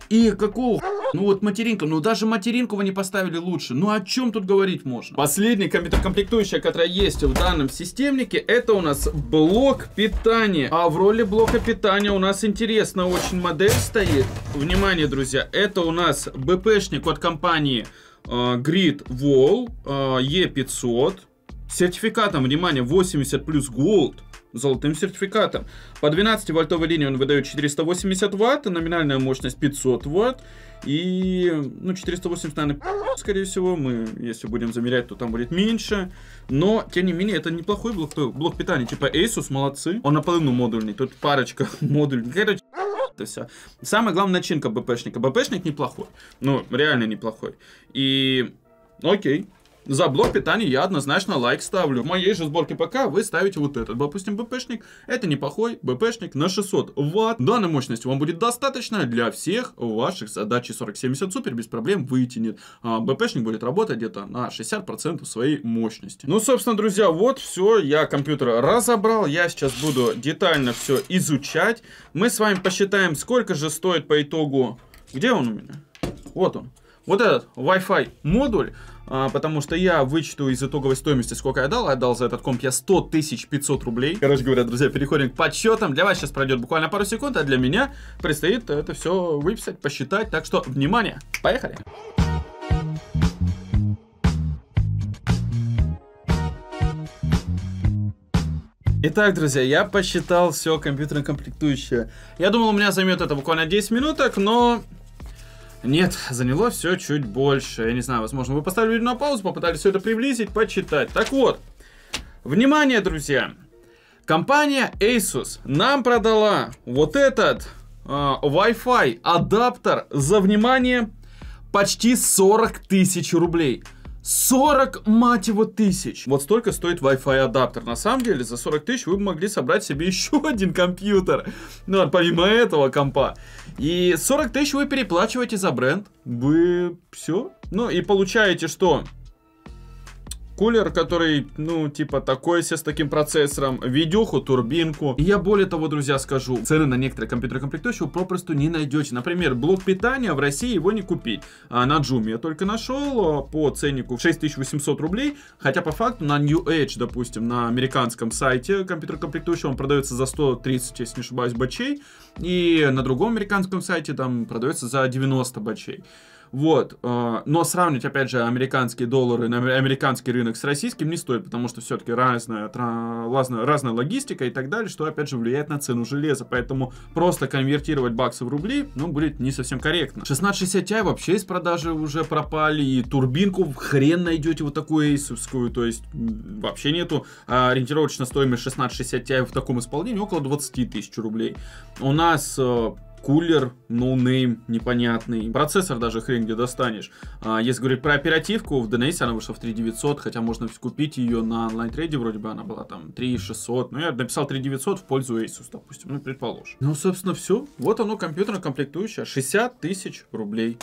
S1: И какого Ну вот материнка, ну даже материнку вы не поставили лучше. Ну о чем тут говорить можно? Последняя компьютер-комплектующая, которая есть в данном системнике, это у нас блок питания. А в роли блока питания у нас интересно очень модель стоит. Внимание, друзья, это у нас БПшник от компании а, grid Wall а, E500. Сертификатом, внимание, 80 плюс Gold золотым сертификатом. По 12-вольтовой линии он выдает 480 ватт, номинальная мощность 500 ватт. И, ну, 480, наверное, скорее всего, мы, если будем замерять, то там будет меньше. Но, тем не менее, это неплохой блок, блок питания. Типа Asus, молодцы. Он наполовину модульный, тут парочка модульных. Короче, то все. Самое главное, начинка БПшника. БПшник неплохой. Ну, реально неплохой. И окей, за блок питания я однозначно лайк ставлю. В моей же сборке ПК вы ставите вот этот, допустим, БПшник. Это неплохой БПшник на 600 ватт. Данной мощности вам будет достаточно для всех ваших задач. 4070 супер без проблем вытянет. А БПшник будет работать где-то на 60% своей мощности. Ну, собственно, друзья, вот все. Я компьютер разобрал. Я сейчас буду детально все изучать. Мы с вами посчитаем, сколько же стоит по итогу... Где он у меня? Вот он. Вот этот Wi-Fi модуль а, потому что я вычту из итоговой стоимости, сколько я дал. А я дал за этот комп я 100 тысяч 500 рублей. Короче говоря, друзья, переходим к подсчетам. Для вас сейчас пройдет буквально пару секунд, а для меня предстоит это все выписать, посчитать. Так что, внимание, поехали! Итак, друзья, я посчитал все компьютерное комплектующее. Я думал, у меня займет это буквально 10 минуток, но нет, заняло все чуть больше. Я не знаю, возможно, вы поставили видео на паузу, попытались все это приблизить, почитать. Так вот, внимание, друзья. Компания Asus нам продала вот этот э, Wi-Fi адаптер за, внимание, почти 40 тысяч рублей. 40, мать его, тысяч. Вот столько стоит Wi-Fi адаптер. На самом деле, за 40 тысяч вы бы могли собрать себе еще один компьютер. Ну, а помимо этого компа. И 40 тысяч вы переплачиваете за бренд. Вы все. Ну, и получаете что? кулер, который, ну, типа, такой себе с таким процессором, видюху, турбинку. И я более того, друзья, скажу, цены на некоторые компьютеры-комплектующие вы попросту не найдете. Например, блок питания в России его не купить. А на Джуме я только нашел а, по ценнику 6800 рублей, хотя по факту на New Age, допустим, на американском сайте компьютер комплектующего он продается за 130, если не ошибаюсь, бачей, и на другом американском сайте там продается за 90 бачей. Вот. Э, но сравнивать, опять же, американские доллары, на американский рынок с российским не стоит, потому что все-таки разная, разная, разная логистика и так далее, что, опять же, влияет на цену железа. Поэтому просто конвертировать баксы в рубли, ну, будет не совсем корректно. 1660 Ti вообще из продажи уже пропали, и турбинку хрен найдете вот такую эйсовскую, то есть вообще нету. А Ориентировочно стоимость 1660 Ti в таком исполнении около 20 тысяч рублей. У нас э, кулер, ноунейм непонятный, процессор даже хрен где достанешь. А, если говорить про оперативку, в DNS а она вышла в 3900, хотя можно купить ее на онлайн-трейде, вроде бы она была там 3600, Ну я написал 3900 в пользу Asus, допустим, ну предположим. Ну, собственно, все. Вот оно, компьютерно комплектующее, 60 тысяч рублей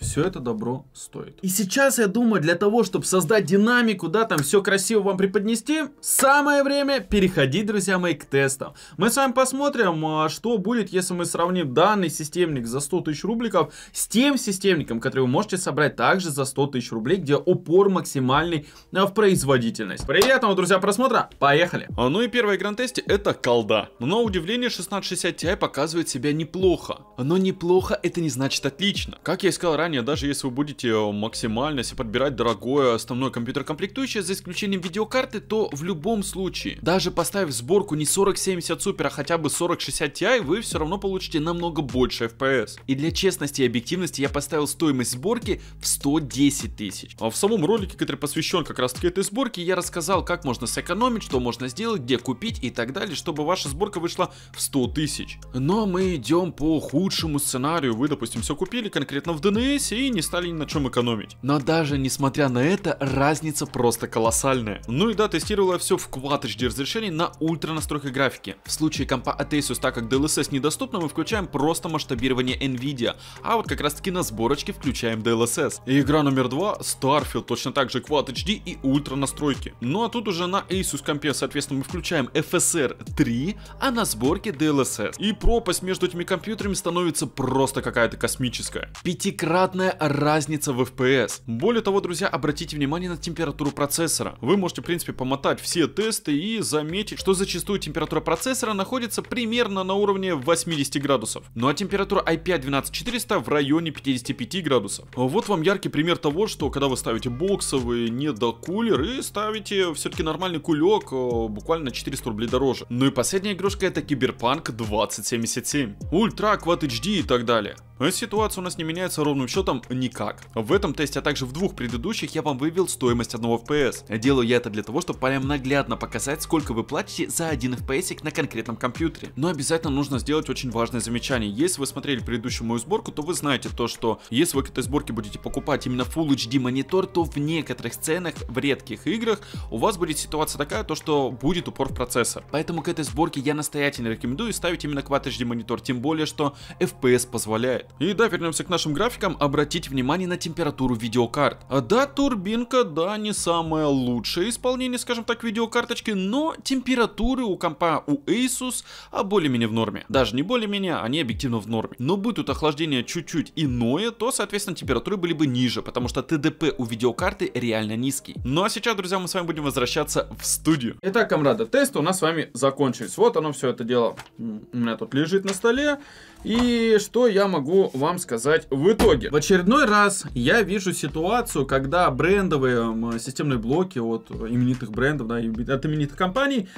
S1: все это добро стоит. И сейчас, я думаю, для того, чтобы создать динамику, да, там все красиво вам преподнести, самое время переходить, друзья мои, к тестам. Мы с вами посмотрим, а, что будет, если мы сравним данный системник за 100 тысяч рубликов с тем системником, который вы можете собрать также за 100 тысяч рублей, где упор максимальный а, в производительность. Приятного, друзья, просмотра, поехали! А, ну и первое гран-тесте это колда. Но удивление 1660 Ti показывает себя неплохо. Но неплохо это не значит отлично. Как я и сказал ранее, ранее, даже если вы будете э, максимально, если подбирать дорогое основное компьютер комплектующее за исключением видеокарты, то в любом случае, даже поставив сборку не 4070 Super, а хотя бы 4060 Ti, вы все равно получите намного больше FPS. И для честности и объективности я поставил стоимость сборки в 110 тысяч. А в самом ролике, который посвящен как раз таки этой сборке, я рассказал, как можно сэкономить, что можно сделать, где купить и так далее, чтобы ваша сборка вышла в 100 тысяч. Но ну, а мы идем по худшему сценарию. Вы, допустим, все купили конкретно в DNS, здесь и не стали ни на чем экономить. Но даже несмотря на это, разница просто колоссальная. Ну и да, тестировала все в Quad HD разрешении на ультра настройке графики. В случае компа от Asus так как DLSS недоступно, мы включаем просто масштабирование NVIDIA, а вот как раз таки на сборочке включаем DLSS. И игра номер два Starfield, точно так же Quad HD и ультра настройки. Ну а тут уже на Asus компе, соответственно, мы включаем FSR 3, а на сборке DLSS. И пропасть между этими компьютерами становится просто какая-то космическая. Пятикратно невероятная разница в FPS. Более того, друзья, обратите внимание на температуру процессора. Вы можете, в принципе, помотать все тесты и заметить, что зачастую температура процессора находится примерно на уровне 80 градусов. Ну а температура i5-12400 в районе 55 градусов. Вот вам яркий пример того, что когда вы ставите боксовый недокулер и ставите все-таки нормальный кулек, э, буквально 400 рублей дороже. Ну и последняя игрушка это Киберпанк 2077. Ультра, Quad HD и так далее. Ситуация у нас не меняется ровным счетом никак. В этом тесте, а также в двух предыдущих я вам вывел стоимость одного FPS. Делаю я это для того, чтобы прям наглядно показать, сколько вы платите за один FPS на конкретном компьютере. Но обязательно нужно сделать очень важное замечание. Если вы смотрели предыдущую мою сборку, то вы знаете то, что если вы к этой сборке будете покупать именно Full HD монитор, то в некоторых сценах, в редких играх у вас будет ситуация такая, то что будет упор в процессор. Поэтому к этой сборке я настоятельно рекомендую ставить именно Quad HD монитор, тем более, что FPS позволяет. И да, вернемся к нашим графикам, Обратить внимание на температуру видеокарт. А да, турбинка, да, не самое лучшее исполнение, скажем так, видеокарточки, но температуры у компа у Asus а более-менее в норме. Даже не более-менее, они объективно в норме. Но будет тут охлаждение чуть-чуть иное, то, соответственно, температуры были бы ниже, потому что ТДП у видеокарты реально низкий. Ну а сейчас, друзья, мы с вами будем возвращаться в студию. Итак, комрады, тесты у нас с вами закончились. Вот оно все это дело у меня тут лежит на столе. И что я могу вам сказать в итоге? В очередной раз я вижу ситуацию, когда брендовые системные блоки от именитых брендов, да, от именитых компаний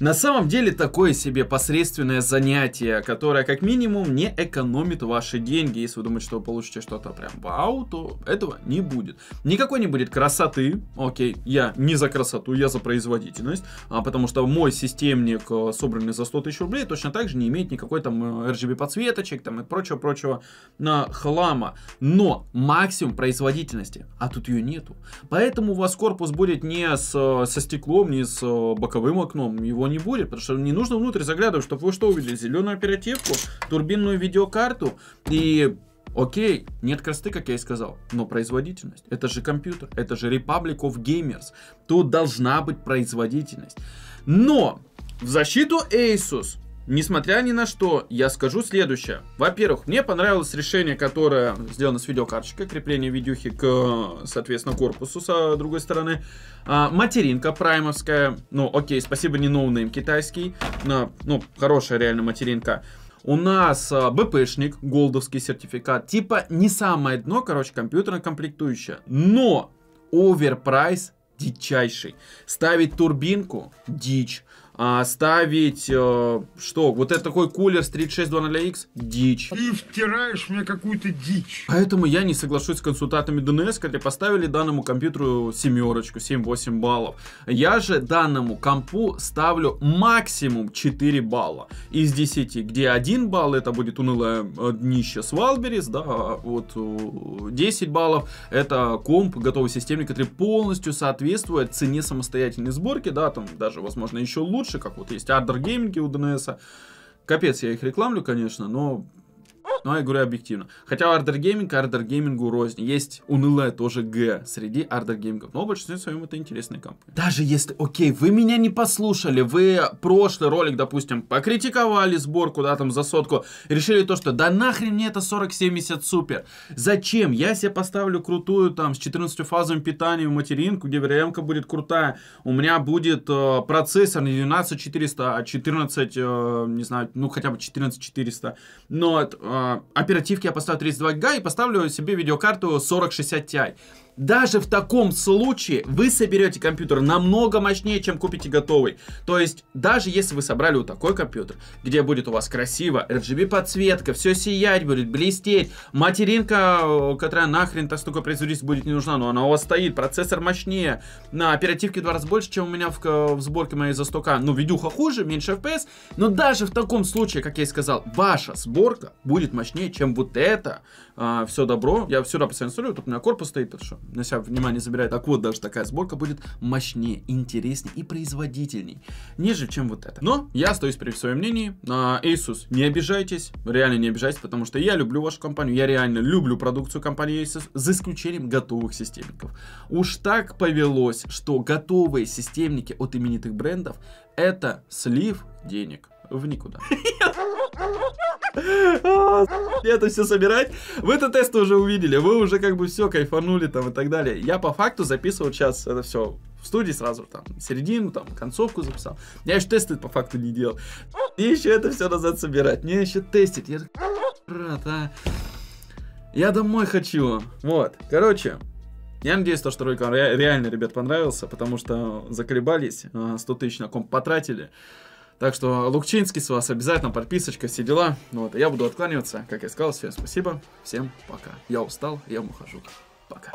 S1: на самом деле такое себе посредственное занятие, которое как минимум не экономит ваши деньги. Если вы думаете, что вы получите что-то прям вау, то этого не будет. Никакой не будет красоты. Окей, я не за красоту, я за производительность. А потому что мой системник, э, собранный за 100 тысяч рублей, точно так же не имеет никакой там э, RGB подсветочек там и прочего-прочего на хлама. Но максимум производительности, а тут ее нету. Поэтому у вас корпус будет не с, э, со стеклом, не с боковым окном, его его не будет, потому что не нужно внутрь заглядывать, чтобы вы что увидели? Зеленую оперативку, турбинную видеокарту и... Окей, нет красоты, как я и сказал, но производительность. Это же компьютер, это же Republic of Gamers. Тут должна быть производительность. Но в защиту Asus Несмотря ни на что, я скажу следующее. Во-первых, мне понравилось решение, которое сделано с видеокарточкой, крепление видюхи к, соответственно, корпусу с другой стороны. А, материнка праймовская, ну окей, спасибо, не ноунейм китайский, но, ну, хорошая реально материнка. У нас а, БПшник, голдовский сертификат, типа не самое дно, короче, компьютерная комплектующая, но оверпрайс дичайший. Ставить турбинку – дичь а, ставить, э, что, вот это такой кулер с 3600X? Дичь. Ты втираешь мне какую-то дичь. Поэтому я не соглашусь с консультантами ДНС, которые поставили данному компьютеру семерочку, 7-8 баллов. Я же данному компу ставлю максимум 4 балла из 10, где 1 балл это будет унылое э, днище с Валберис, да, а вот 10 э, баллов это комп, готовый системник, который полностью соответствует цене самостоятельной сборки, да, там даже, возможно, еще лучше лучше, как вот есть ардер гейминги у DNS. Капец, я их рекламлю, конечно, но ну, я говорю объективно. Хотя у Ардер гейминг, Ардер Геймингу рознь. Есть унылая тоже Г среди Ардер Геймингов. Но в большинстве своем это интересные компании. Даже если, окей, вы меня не послушали, вы прошлый ролик, допустим, покритиковали сборку, да, там, за сотку, решили то, что да нахрен мне это 4070 супер. Зачем? Я себе поставлю крутую, там, с 14 фазовым питанием материнку, где vrm будет крутая. У меня будет э, процессор не 19400, а 14, э, не знаю, ну, хотя бы 14400. Но это, э, оперативки я поставлю 32 гига и поставлю себе видеокарту 4060 Ti даже в таком случае вы соберете компьютер намного мощнее, чем купите готовый. То есть, даже если вы собрали вот такой компьютер, где будет у вас красиво, RGB подсветка, все сиять будет, блестеть, материнка, э, которая нахрен так столько производитель будет не нужна, но она у вас стоит, процессор мощнее, на оперативке в два раза больше, чем у меня в, в сборке моей за 100 ну видюха хуже, меньше FPS, но даже в таком случае, как я и сказал, ваша сборка будет мощнее, чем вот это, а, все добро. Я всегда постоянно смотрю, тут у меня корпус стоит, так что на себя внимание забирает. Так вот, даже такая сборка будет мощнее, интереснее и производительней, ниже, чем вот это. Но я остаюсь при своем мнении. А, Asus, не обижайтесь, реально не обижайтесь, потому что я люблю вашу компанию, я реально люблю продукцию компании Asus, за исключением готовых системников. Уж так повелось, что готовые системники от именитых брендов это слив денег в никуда. Это все собирать. Вы это тест уже увидели, вы уже как бы все кайфанули там и так далее. Я по факту записывал сейчас это все в студии сразу, там, середину, там, концовку записал. Я еще тесты по факту не делал. Мне еще это все назад собирать, мне еще тестить. Я а. Я домой хочу. Вот, короче, я надеюсь, что ролик вам реально, ребят, понравился, потому что заколебались, 100 а, тысяч на ком потратили. Так что, Лукчинский, с вас обязательно подписочка, все дела. Ну вот, я буду откланиваться. Как я сказал, всем спасибо, всем пока. Я устал, я ухожу. Пока.